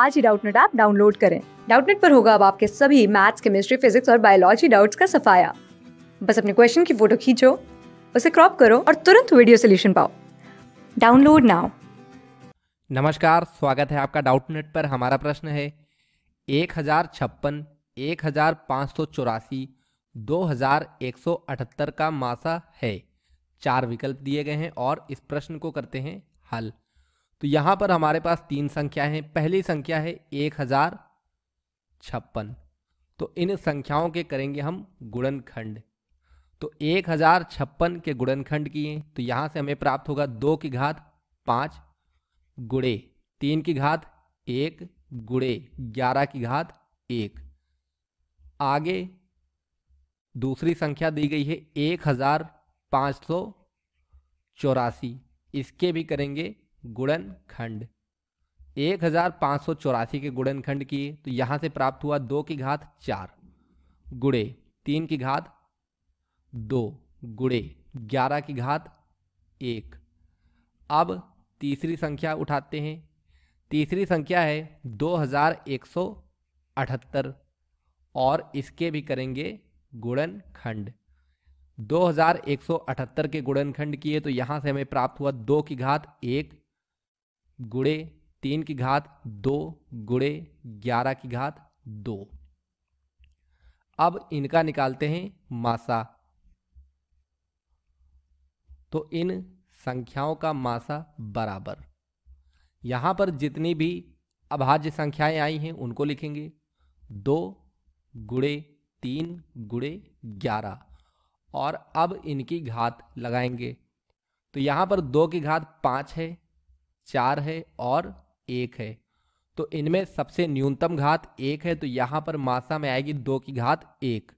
आज ही Doubtnut app download करें डाउटनेट पर होगा अब आपके सभी मैथ्स केमिस्ट्री फिजिक्स और बायोलॉजी डाउट्स का सफाया बस अपने क्वेश्चन की फोटो खींचो उसे क्रॉप करो और तुरंत वीडियो सोल्यूशन पाओ डाउनलोड नाउ नमस्कार स्वागत है आपका डाउटनेट पर हमारा प्रश्न है एक हजार छप्पन एक हजार पाँच सौ चौरासी दो हजार एक सौ अठहत्तर का मासा है चार विकल्प दिए गए हैं और इस प्रश्न को करते हैं हल तो यहाँ पर हमारे पास तीन संख्या हैं पहली संख्या है एक हज़ार छप्पन तो इन संख्याओं के करेंगे हम गुणनखंड तो एक हज़ार छप्पन के गुणनखंड किए तो यहाँ से हमें प्राप्त होगा दो की घात पाँच गुड़े तीन की घात एक गुड़े ग्यारह की घात एक आगे दूसरी संख्या दी गई है एक हज़ार पाँच सौ चौरासी इसके भी करेंगे गुड़न खंड एक हजार पाँच सौ चौरासी के गुड़न खंड किए तो यहाँ से प्राप्त हुआ दो की घात चार गुड़े तीन की घात दो गुड़े ग्यारह की घात एक अब तीसरी संख्या उठाते हैं तीसरी संख्या है दो हजार एक सौ अठहत्तर और इसके भी करेंगे गुड़न खंड 2178 के गुणनखंड किए तो यहाँ से हमें प्राप्त हुआ दो की घात एक गुड़े तीन की घात दो गुड़े ग्यारह की घात दो अब इनका निकालते हैं मासा तो इन संख्याओं का मासा बराबर यहां पर जितनी भी अभाज्य संख्याएं आई हैं उनको लिखेंगे दो गुड़े तीन गुड़े ग्यारह और अब इनकी घात लगाएंगे तो यहां पर दो की घात पांच है चार है और एक है तो इनमें सबसे न्यूनतम घात एक है तो यहाँ पर मासा में आएगी दो की घात एक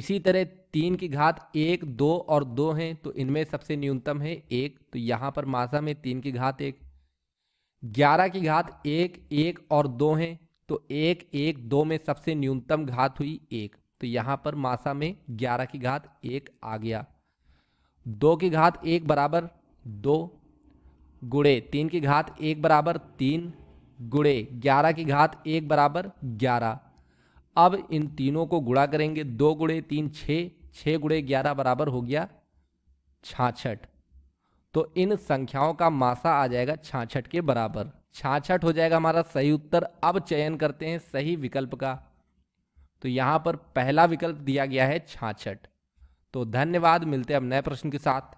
इसी तरह तीन की घात एक दो और दो हैं तो इनमें सबसे न्यूनतम है एक तो यहाँ पर मासा में तीन की घात एक ग्यारह की घात एक एक और दो हैं तो एक एक दो में सबसे न्यूनतम घात हुई एक तो यहाँ पर मासा में ग्यारह की घात एक आ गया दो की घात एक बराबर दो गुड़े तीन की घात एक बराबर तीन गुड़े ग्यारह की घात एक बराबर ग्यारह अब इन तीनों को गुड़ा करेंगे दो गुड़े तीन छः छः गुड़े ग्यारह बराबर हो गया छाछठ तो इन संख्याओं का मासा आ जाएगा छाछठ के बराबर छाछठ हो जाएगा हमारा सही उत्तर अब चयन करते हैं सही विकल्प का तो यहाँ पर पहला विकल्प दिया गया है छाछठ तो धन्यवाद मिलते हैं अब नए प्रश्न के साथ